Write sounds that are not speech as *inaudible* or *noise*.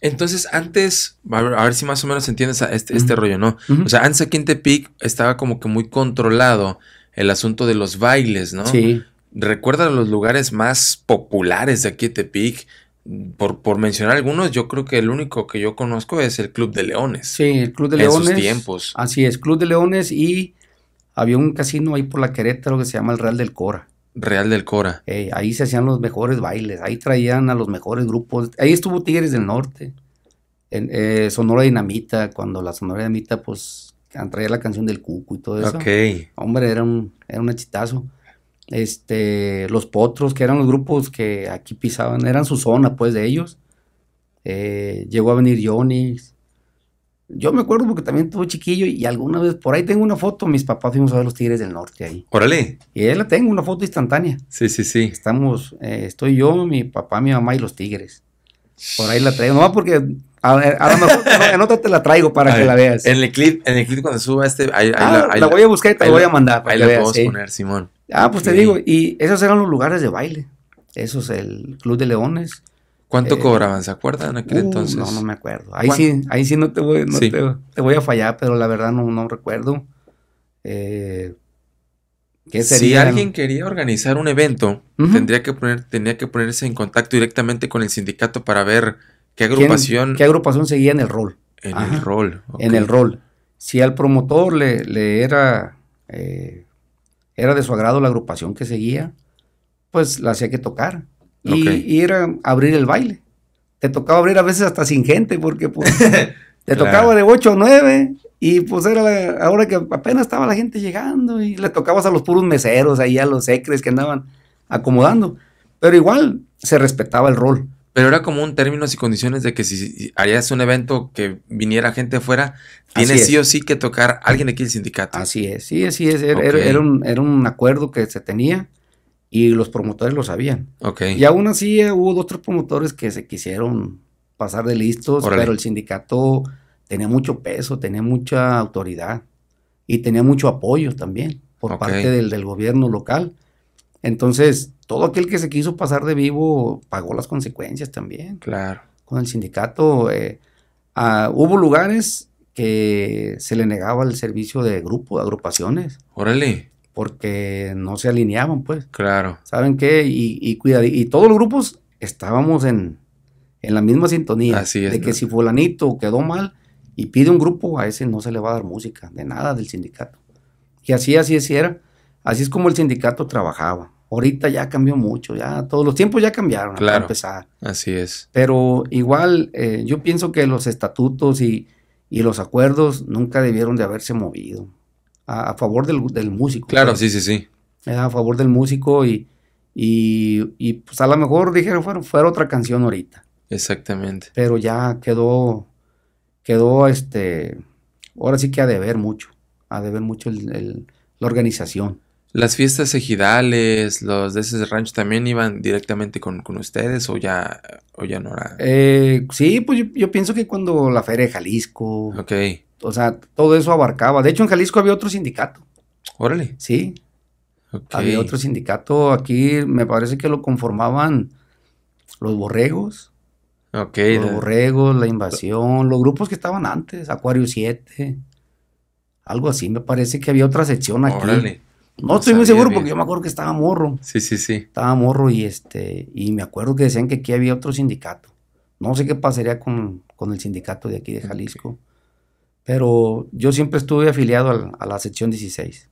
Entonces, antes, a ver, si más o menos entiendes este, este rollo, ¿no? O sea, antes aquí en Tepic estaba como que muy controlado el asunto de los bailes, ¿no? Sí. Recuerda los lugares más populares de aquí en Tepic. Por, por, mencionar algunos, yo creo que el único que yo conozco es el Club de Leones. Sí, el Club de Leones. En sus tiempos. Así es, Club de Leones y había un casino ahí por la Querétaro que se llama el Real del Cora. Real del Cora. ahí se hacían los mejores bailes, ahí traían a los mejores grupos. Ahí estuvo Tigres del Norte, eh, Sonora Dinamita, cuando la Sonora Dinamita, pues, traía la canción del Cucu y todo eso. Hombre, era un, era un hechitazo. Este, los Potros, que eran los grupos que aquí pisaban, eran su zona, pues, de ellos. Eh, llegó a venir Johnny, yo me acuerdo porque también tuve chiquillo y alguna vez, por ahí tengo una foto, mis papás fuimos a ver los Tigres del Norte ahí. Órale. Y ahí la tengo, una foto instantánea. Sí, sí, sí. Estamos, eh, estoy yo, mi papá, mi mamá y los Tigres. Por ahí la traigo, no porque a, a, en otra te la traigo para que la veas. En el clip, en el clip cuando suba este, ahí, ah, la, voy a buscar y te la voy a mandar. Para ahí que la veas, poner, Simón. Ah, pues te digo, y esos eran los lugares de baile. eso es el Club de Leones, ¿Cuánto eh, cobraban? ¿Se acuerdan aquel uh, entonces? No, no me acuerdo. Ahí sí, ahí sí no, te voy, no a fallar, pero la verdad no, no recuerdo. Eh, sería? Si alguien quería organizar un evento, tendría que poner, tenía que ponerse en contacto directamente con el sindicato para ver qué agrupación. ¿Qué agrupación seguía en el rol? En el rol. En el rol. Si al promotor le, le era, eh, era de su agrado la agrupación que seguía, pues la hacía que tocar. Y, era abrir el baile. Te tocaba abrir a veces hasta sin gente, porque pues, *laughs* te tocaba de 8 o 9 y pues era ahora que apenas estaba la gente llegando y le tocabas a los puros meseros, ahí a los secres que andaban acomodando. Pero igual se respetaba el rol. Pero era como un términos y condiciones de que si harías un evento que viniera gente fuera tienes sí o sí que tocar a alguien aquí del sindicato. Así es, sí, así es. era, un, era un acuerdo que se tenía y los promotores lo sabían. Okay. Y aún así eh, hubo otros promotores que se quisieron pasar de listos, pero el sindicato tenía mucho peso, tenía mucha autoridad y tenía mucho apoyo también por parte del, gobierno local. Entonces, todo aquel que se quiso pasar de vivo pagó las consecuencias también. Claro. Con el sindicato eh, ah, hubo lugares que se le negaba el servicio de grupo, de agrupaciones. Órale porque no se alineaban, pues. Claro. ¿Saben qué? Y, y todos los grupos estábamos en, la misma sintonía. Así es. De que si fulanito quedó mal y pide un grupo, a ese no se le va a dar música, de nada del sindicato. Y así, así es, era. Así es como el sindicato trabajaba. Ahorita ya cambió mucho, ya todos los tiempos ya cambiaron. Claro. Empezar. Así es. Pero igual, eh, yo pienso que los estatutos y los acuerdos nunca debieron de haberse movido a, favor del, músico. Claro, pues. sí, sí, sí. a favor del músico y, y, y pues a lo mejor dijeron, fuera, otra canción ahorita. Exactamente. Pero ya quedó, quedó este, ahora sí que ha de ver mucho, ha de ver mucho la organización. ¿Las fiestas ejidales, los de ese también iban directamente con, con ustedes o ya, o ya no era? Eh, sí, pues yo, pienso que cuando la feria de Jalisco. Ok. O sea, todo eso abarcaba. De hecho, en Jalisco había otro sindicato. Órale. Sí. Había otro sindicato aquí, me parece que lo conformaban los borregos. Ok. Los borregos, la invasión, los grupos que estaban antes, Acuario 7. Algo así, me parece que había otra sección aquí. Órale. No, estoy muy seguro porque yo me acuerdo que estaba morro. Sí, sí, sí. Estaba morro y este, y me acuerdo que decían que aquí había otro sindicato. No sé qué pasaría con, el sindicato de aquí de Jalisco. Pero yo siempre estuve afiliado a la, sección 16.